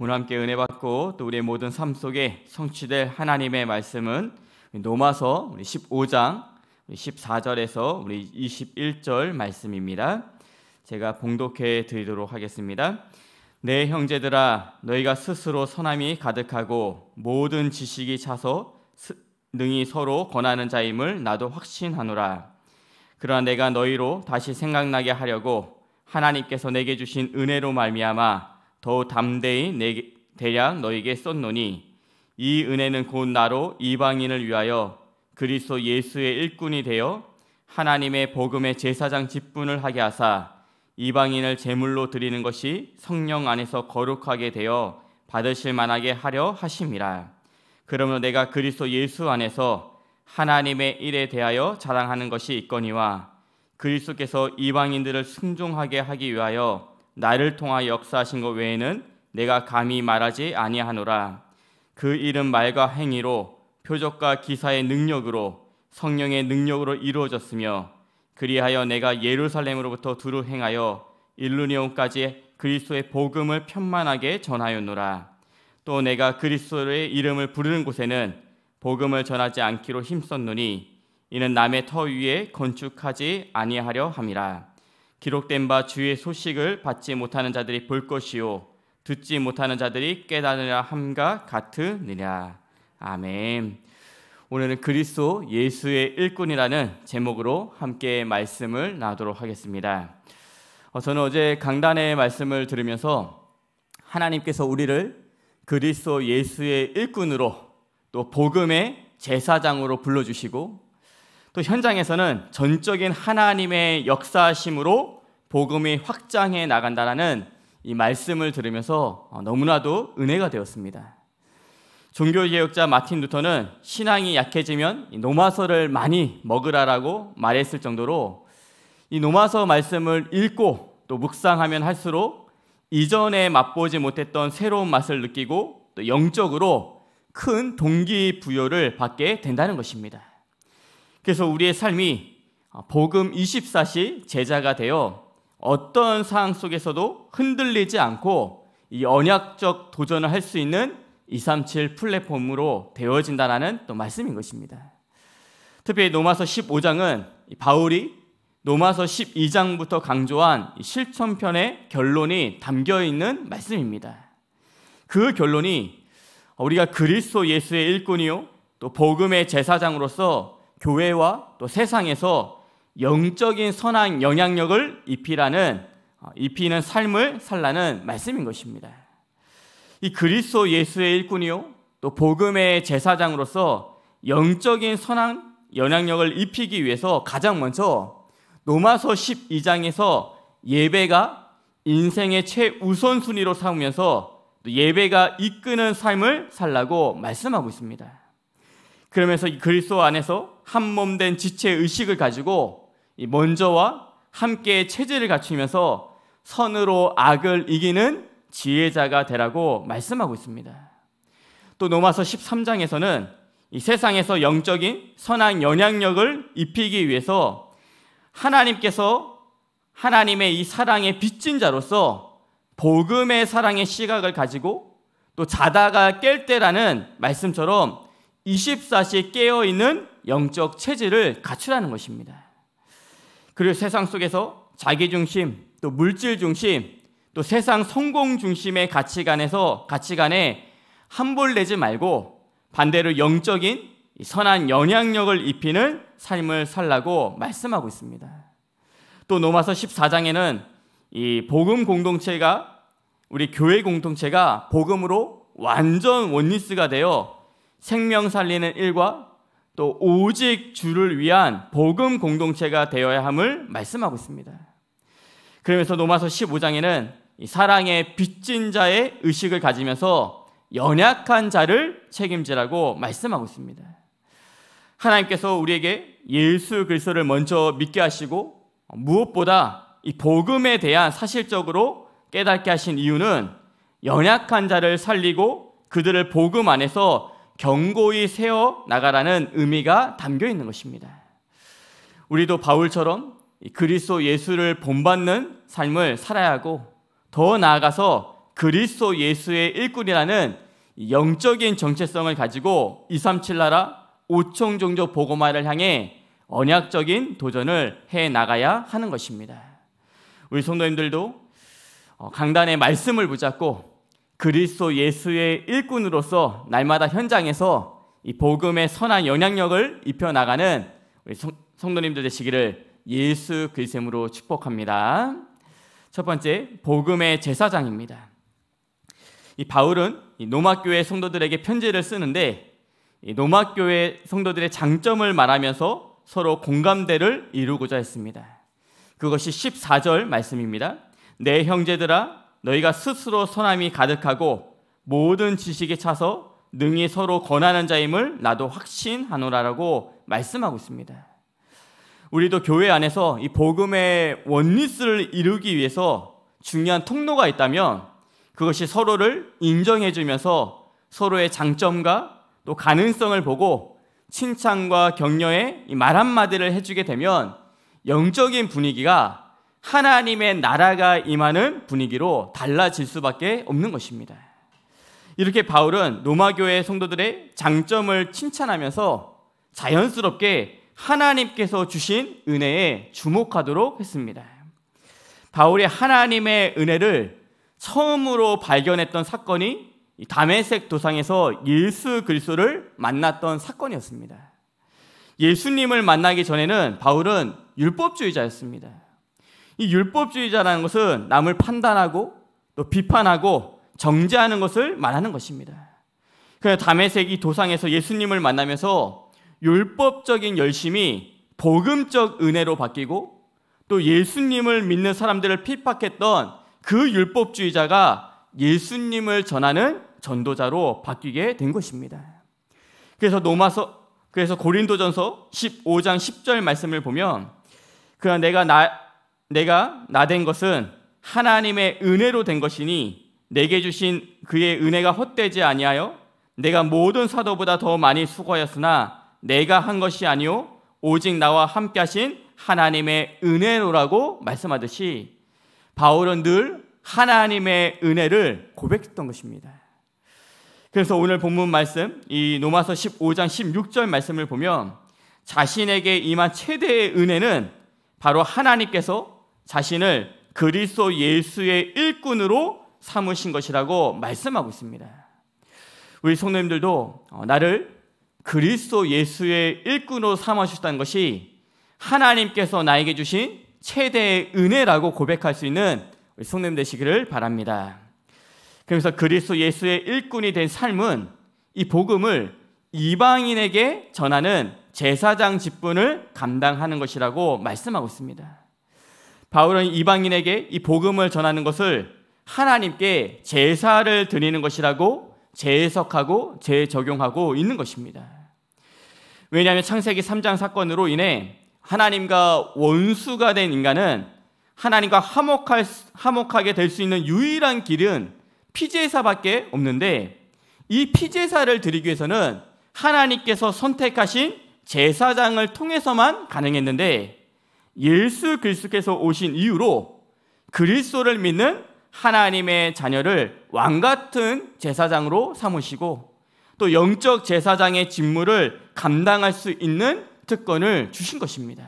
오늘 함께 은혜 받고 또 우리의 모든 삶 속에 성취될 하나님의 말씀은 노마서 15장 14절에서 우리 21절 말씀입니다. 제가 봉독해 드리도록 하겠습니다. 내 네, 형제들아 너희가 스스로 선함이 가득하고 모든 지식이 차서 능히 서로 권하는 자임을 나도 확신하노라. 그러나 내가 너희로 다시 생각나게 하려고 하나님께서 내게 주신 은혜로 말미암아 더욱 담대히 내, 대략 너에게 썼노니 이 은혜는 곧 나로 이방인을 위하여 그리스도 예수의 일꾼이 되어 하나님의 복음의 제사장 직분을 하게 하사 이방인을 제물로 드리는 것이 성령 안에서 거룩하게 되어 받으실 만하게 하려 하심이라. 그러므로 내가 그리스도 예수 안에서 하나님의 일에 대하여 자랑하는 것이 있거니와 그리스도께서 이방인들을 순종하게 하기 위하여 나를 통하 여 역사하신 것 외에는 내가 감히 말하지 아니하노라. 그 이름 말과 행위로 표적과 기사의 능력으로 성령의 능력으로 이루어졌으며 그리하여 내가 예루살렘으로부터 두루 행하여 일루니온까지 그리스도의 복음을 편만하게 전하였노라. 또 내가 그리스도의 이름을 부르는 곳에는 복음을 전하지 않기로 힘썼노니 이는 남의 터 위에 건축하지 아니하려 함이라. 기록된 바 주의 소식을 받지 못하는 자들이 볼 것이요 듣지 못하는 자들이 깨닫느라 함과 같으느냐 아멘. 오늘은 그리스도 예수의 일꾼이라는 제목으로 함께 말씀을 나누도록 하겠습니다. 어, 저는 어제 강단의 말씀을 들으면서 하나님께서 우리를 그리스도 예수의 일꾼으로 또 복음의 제사장으로 불러주시고 또 현장에서는 전적인 하나님의 역사심으로 복음이 확장해 나간다라는 이 말씀을 들으면서 어, 너무나도 은혜가 되었습니다. 종교개혁자 마틴 루터는 신앙이 약해지면 노마서를 많이 먹으라라고 말했을 정도로 이 노마서 말씀을 읽고 또 묵상하면 할수록 이전에 맛보지 못했던 새로운 맛을 느끼고 또 영적으로 큰 동기부여를 받게 된다는 것입니다. 그래서 우리의 삶이 복음 24시 제자가 되어 어떤 상황 속에서도 흔들리지 않고 이 언약적 도전을 할 수 있는 237 플랫폼으로 되어진다라는 또 말씀인 것입니다. 특히 노마서 15장은 바울이 노마서 12장부터 강조한 실천편의 결론이 담겨 있는 말씀입니다. 그 결론이 우리가 그리스도 예수의 일꾼이요 또 복음의 제사장으로서 교회와 또 세상에서 영적인 선한 영향력을 입히라는 어, 입히는 삶을 살라는 말씀인 것입니다. 이 그리스도 예수의 일꾼이요 또 복음의 제사장으로서 영적인 선한 영향력을 입히기 위해서 가장 먼저 로마서 12장에서 예배가 인생의 최우선 순위로 삼으면서 예배가 이끄는 삶을 살라고 말씀하고 있습니다. 그러면서 그리스도 안에서 한몸된 지체 의식을 가지고 먼저와 함께 체제를 갖추면서 선으로 악을 이기는 지혜자가 되라고 말씀하고 있습니다. 또 로마서 13장에서는 이 세상에서 영적인 선한 영향력을 입히기 위해서 하나님께서 하나님의 이 사랑의 빚진 자로서 복음의 사랑의 시각을 가지고 또 자다가 깰 때라는 말씀처럼 24시 깨어있는 영적 체질을 갖추라는 것입니다. 그리고 세상 속에서 자기중심, 또 물질중심, 또 세상 성공중심의 가치관에서 가치관에 한볼 내지 말고 반대로 영적인 선한 영향력을 입히는 삶을 살라고 말씀하고 있습니다. 또 로마서 14장에는 이 복음 공동체가 우리 교회 공동체가 복음으로 완전 원리스가 되어 생명 살리는 일과 또 오직 주를 위한 복음 공동체가 되어야 함을 말씀하고 있습니다. 그러면서 로마서 15장에는 사랑의 빚진 자의 의식을 가지면서 연약한 자를 책임지라고 말씀하고 있습니다. 하나님께서 우리에게 예수 그리스도를 먼저 믿게 하시고 무엇보다 이 복음에 대한 사실적으로 깨닫게 하신 이유는 연약한 자를 살리고 그들을 복음 안에서 경고히 세어 나가라는 의미가 담겨 있는 것입니다. 우리도 바울처럼 그리스도 예수를 본받는 삶을 살아야 하고 더 나아가서 그리스도 예수의 일꾼이라는 영적인 정체성을 가지고 237 나라 5청 종족 보고마를 향해 언약적인 도전을 해 나가야 하는 것입니다. 우리 성도님들도 어, 강단의 말씀을 붙잡고 그리스도 예수의 일꾼으로서 날마다 현장에서 이 복음의 선한 영향력을 입혀 나가는 우리 성, 성도님들 되시기를 예수 그리스도로 축복합니다. 첫 번째 복음의 제사장입니다. 이 바울은 이 노마 교회 성도들에게 편지를 쓰는데 이 노마 교회 성도들의 장점을 말하면서 서로 공감대를 이루고자 했습니다. 그것이 14절 말씀입니다. 내 형제들아 너희가 스스로 선함이 가득하고 모든 지식에 차서 능히 서로 권하는 자임을 나도 확신하노라라고 말씀하고 있습니다. 우리도 교회 안에서 이 복음의 원리스를 이루기 위해서 중요한 통로가 있다면 그것이 서로를 인정해 주면서 서로의 장점과 또 가능성을 보고 칭찬과 격려의 말 한마디를 해주게 되면 영적인 분위기가 하나님의 나라가 임하는 분위기로 달라질 수밖에 없는 것입니다. 이렇게 바울은 로마 교회 성도들의 장점을 칭찬하면서 자연스럽게 하나님께서 주신 은혜에 주목하도록 했습니다. 바울이 하나님의 은혜를 처음으로 발견했던 사건이 담에색 도상에서 예수 그리스도를 만났던 사건이었습니다. 예수님을 만나기 전에는 바울은 율법주의자였습니다. 이 율법주의자라는 것은 남을 판단하고 또 비판하고 정죄하는 것을 말하는 것입니다. 그 다메섹이 도상에서 예수님을 만나면서 율법적인 열심이 복음적 은혜로 바뀌고 또 예수님을 믿는 사람들을 핍박했던 그 율법주의자가 예수님을 전하는 전도자로 바뀌게 된 것입니다. 그래서 로마서 그래서 고린도전서 15장 10절 말씀을 보면 그가 내가 나 내가 나 된 것은 하나님의 은혜로 된 것이니 내게 주신 그의 은혜가 헛되지 아니하여 내가 모든 사도보다 더 많이 수고하였으나 내가 한 것이 아니오 오직 나와 함께 하신 하나님의 은혜로라고 말씀하듯이 바울은 늘 하나님의 은혜를 고백했던 것입니다. 그래서 오늘 본문 말씀 이 로마서 15장 16절 말씀을 보면 자신에게 임한 최대의 은혜는 바로 하나님께서 자신을 그리스도 예수의 일꾼으로 삼으신 것이라고 말씀하고 있습니다. 우리 성도님들도 어, 나를 그리스도 예수의 일꾼으로 삼아셨다는 것이 하나님께서 나에게 주신 최대의 은혜라고 고백할 수 있는 우리 성도님 되시기를 바랍니다. 그래서 그리스도 예수의 일꾼이 된 삶은 이 복음을 이방인에게 전하는 제사장 직분을 감당하는 것이라고 말씀하고 있습니다. 바울은 이방인에게 이 복음을 전하는 것을 하나님께 제사를 드리는 것이라고 재해석하고 재적용하고 있는 것입니다. 왜냐하면 창세기 3장 사건으로 인해 하나님과 원수가 된 인간은 하나님과 화목할, 화목하게 될 수 있는 유일한 길은 피제사밖에 없는데 이 피제사를 드리기 위해서는 하나님께서 선택하신 제사장을 통해서만 가능했는데 예수 그리스도께서 오신 이후로 그리스도를 믿는 하나님의 자녀를 왕 같은 제사장으로 삼으시고 또 영적 제사장의 직무를 감당할 수 있는 특권을 주신 것입니다.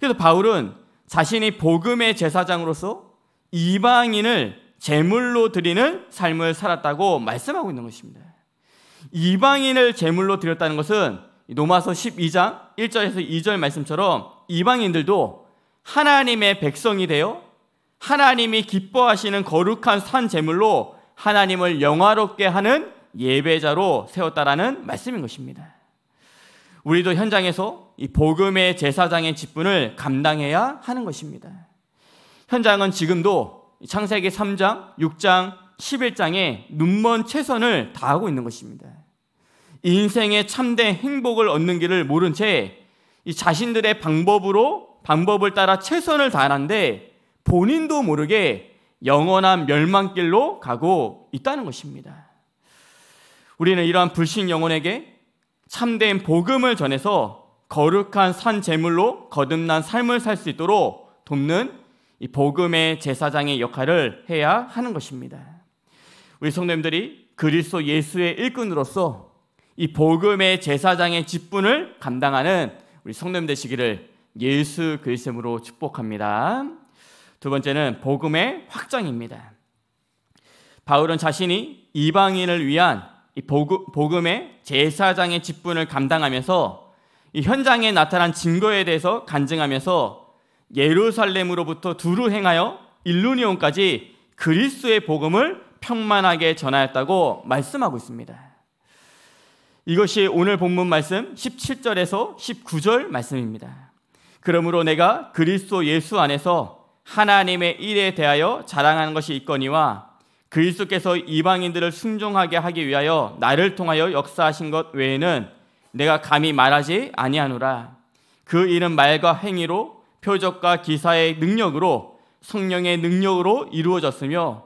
그래서 바울은 자신이 복음의 제사장으로서 이방인을 제물로 드리는 삶을 살았다고 말씀하고 있는 것입니다. 이방인을 제물로 드렸다는 것은 노마서 12장 1절에서 2절 말씀처럼 이방인들도 하나님의 백성이 되어 하나님이 기뻐하시는 거룩한 산 제물로 하나님을 영화롭게 하는 예배자로 세웠다라는 말씀인 것입니다. 우리도 현장에서 이 복음의 제사장의 직분을 감당해야 하는 것입니다. 현장은 지금도 창세기 3장, 6장, 11장에 눈먼 최선을 다하고 있는 것입니다. 인생의 참된 행복을 얻는 길을 모른 채이 자신들의 방법으로 방법을 따라 최선을 다하는데 본인도 모르게 영원한 멸망길로 가고 있다는 것입니다. 우리는 이러한 불신 영혼에게 참된 복음을 전해서 거룩한 산 제물로 거듭난 삶을 살 수 있도록 돕는 이 복음의 제사장의 역할을 해야 하는 것입니다. 우리 성도님들이 그리스도 예수의 일꾼으로서 이 복음의 제사장의 직분을 감당하는 우리 성냄 되시기를 예수 그리스도로 축복합니다. 두 번째는 복음의 확장입니다. 바울은 자신이 이방인을 위한 복음의 제사장의 직분을 감당하면서 현장에 나타난 증거에 대해서 간증하면서 예루살렘으로부터 두루 행하여 일루니온까지 그리스도의 복음을 평만하게 전하였다고 말씀하고 있습니다. 이것이 오늘 본문 말씀 17절에서 19절 말씀입니다. 그러므로 내가 그리스도 예수 안에서 하나님의 일에 대하여 자랑하는 것이 있거니와 그리스도께서 이방인들을 순종하게 하기 위하여 나를 통하여 역사하신 것 외에는 내가 감히 말하지 아니하노라. 그 일은 말과 행위로 표적과 기사의 능력으로 성령의 능력으로 이루어졌으며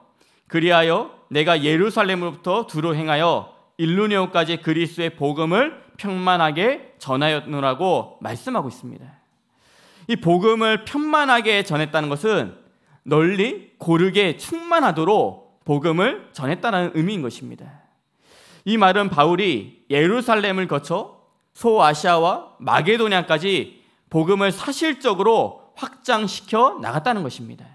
그리하여 내가 예루살렘으로부터 두루 행하여 일루니오까지 그리스의 복음을 평만하게 전하였노라고 말씀하고 있습니다. 이 복음을 편만하게 전했다는 것은 널리 고르게 충만하도록 복음을 전했다는 의미인 것입니다. 이 말은 바울이 예루살렘을 거쳐 소아시아와 마게도냐까지 복음을 사실적으로 확장시켜 나갔다는 것입니다.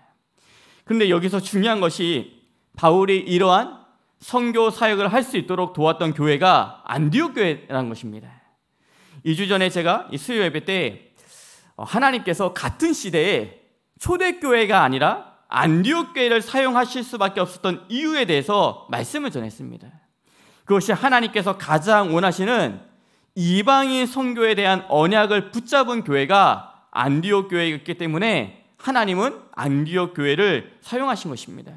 근데 여기서 중요한 것이 바울이 이러한 선교 사역을 할 수 있도록 도왔던 교회가 안디옥 교회라는 것입니다. 2주 전에 제가 수요 예배 때 어, 하나님께서 같은 시대에 초대교회가 아니라 안디옥 교회를 사용하실 수밖에 없었던 이유에 대해서 말씀을 전했습니다. 그것이 하나님께서 가장 원하시는 이방인 선교에 대한 언약을 붙잡은 교회가 안디옥 교회였기 때문에 하나님은 안디옥 교회를 사용하신 것입니다.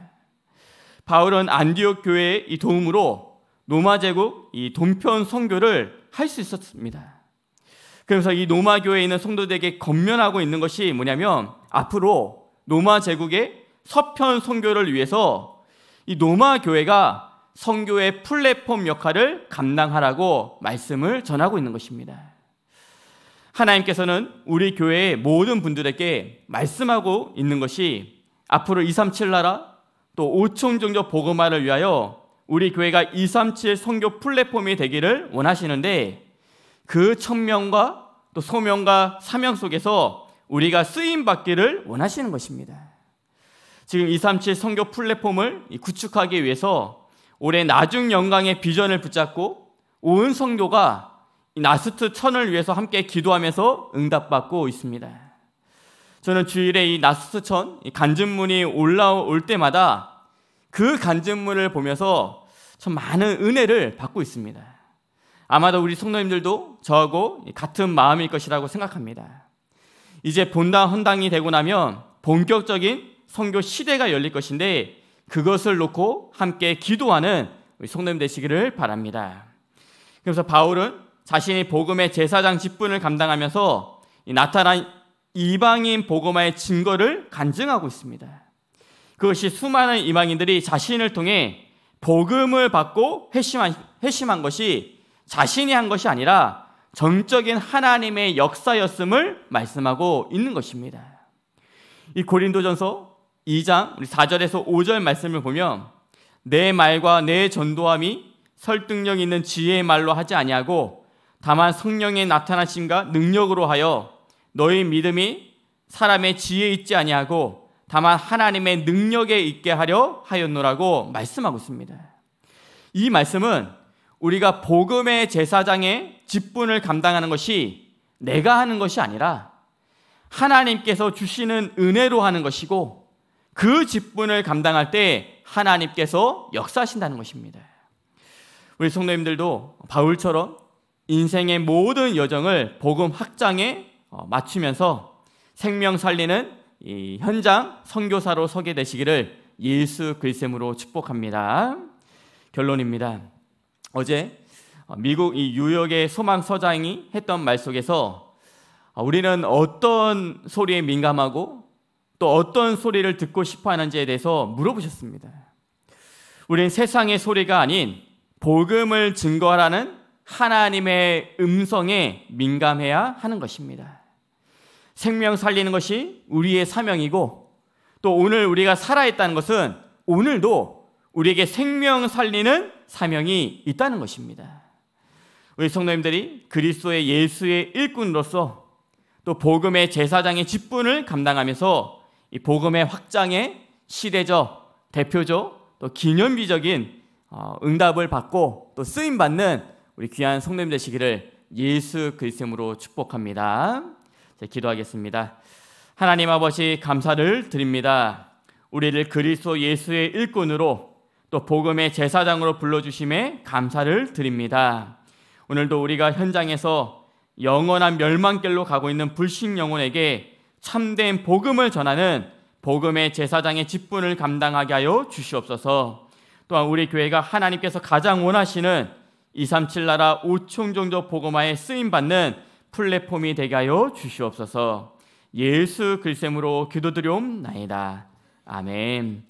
바울은 안디옥 교회의 이 도움으로 노마 제국 이 동편 선교를 할 수 있었습니다. 그래서 이 노마 교회에 있는 성도들에게 건면하고 있는 것이 뭐냐면 앞으로 노마 제국의 서편 선교를 위해서 이 노마 교회가 선교의 플랫폼 역할을 감당하라고 말씀을 전하고 있는 것입니다. 하나님께서는 우리 교회의 모든 분들에게 말씀하고 있는 것이 앞으로 237 나라 또 5층 정도 복음화를 위하여 우리 교회가 237 선교 플랫폼이 되기를 원하시는데 그 천명과 또 소명과 사명 속에서 우리가 쓰임 받기를 원하시는 것입니다. 지금 237 선교 플랫폼을 구축하기 위해서 올해 나중 영광의 비전을 붙잡고 온 성교가 나스트 천을 위해서 함께 기도하면서 응답받고 있습니다. 저는 주일에 이나스천이 간증문이 올라올 때마다 그 간증문을 보면서 참 많은 은혜를 받고 있습니다. 아마도 우리 성도님들도 저하고 같은 마음일 것이라고 생각합니다. 이제 본당 헌당이 되고 나면 본격적인 성교 시대가 열릴 것인데 그것을 놓고 함께 기도하는 우리 성도님 되시기를 바랍니다. 그래서 바울은 자신이 복음의 제사장 직분을 감당하면서 나타난 이방인 복음화의 증거를 간증하고 있습니다. 그것이 수많은 이방인들이 자신을 통해 복음을 받고 회심한, 회심한 것이 자신이 한 것이 아니라 정적인 하나님의 역사였음을 말씀하고 있는 것입니다. 이 고린도전서 2장 4절에서 5절 말씀을 보면 내 말과 내 전도함이 설득력 있는 지혜의 말로 하지 아니하고 다만 성령의 나타나심과 능력으로 하여 너희 믿음이 사람의 지혜에 있지 아니하고 다만 하나님의 능력에 있게 하려 하였노라고 말씀하고 있습니다. 이 말씀은 우리가 복음의 제사장의 직분을 감당하는 것이 내가 하는 것이 아니라 하나님께서 주시는 은혜로 하는 것이고 그 직분을 감당할 때 하나님께서 역사하신다는 것입니다. 우리 성도님들도 바울처럼 인생의 모든 여정을 복음 확장에 어, 마치면서 생명 살리는 현장 선교사로 서게 되시기를 예수 글쌤으로 축복합니다. 결론입니다. 어제 어, 미국 이 뉴욕의 소망 서장이 했던 말 속에서 어, 우리는 어떤 소리에 민감하고 또 어떤 소리를 듣고 싶어 하는지에 대해서 물어보셨습니다. 우리 세상의 소리가 아닌 복음을 증거하라는 하나님의 음성에 민감해야 하는 것입니다. 생명 살리는 것이 우리의 사명이고 또 오늘 우리가 살아있다는 것은 오늘도 우리에게 생명 살리는 사명이 있다는 것입니다. 우리 성도님들이 그리스도의 예수의 일꾼으로서 또 복음의 제사장의 직분을 감당하면서 이 복음의 확장에 시대적, 대표적, 또 기념비적인 어, 응답을 받고 또 쓰임 받는 우리 귀한 성도님 되시기를 예수 그리스도로 축복합니다. 기도하겠습니다. 하나님 아버지 감사를 드립니다. 우리를 그리스도 예수의 일꾼으로 또 복음의 제사장으로 불러주심에 감사를 드립니다. 오늘도 우리가 현장에서 영원한 멸망길로 가고 있는 불신 영혼에게 참된 복음을 전하는 복음의 제사장의 직분을 감당하게 하여 주시옵소서. 또한 우리 교회가 하나님께서 가장 원하시는 237 나라 5총 종족 복음화에 쓰임 받는 플랫폼이 되게 하여 주시옵소서 예수 글쌤으로 기도드려옵나이다. 아멘.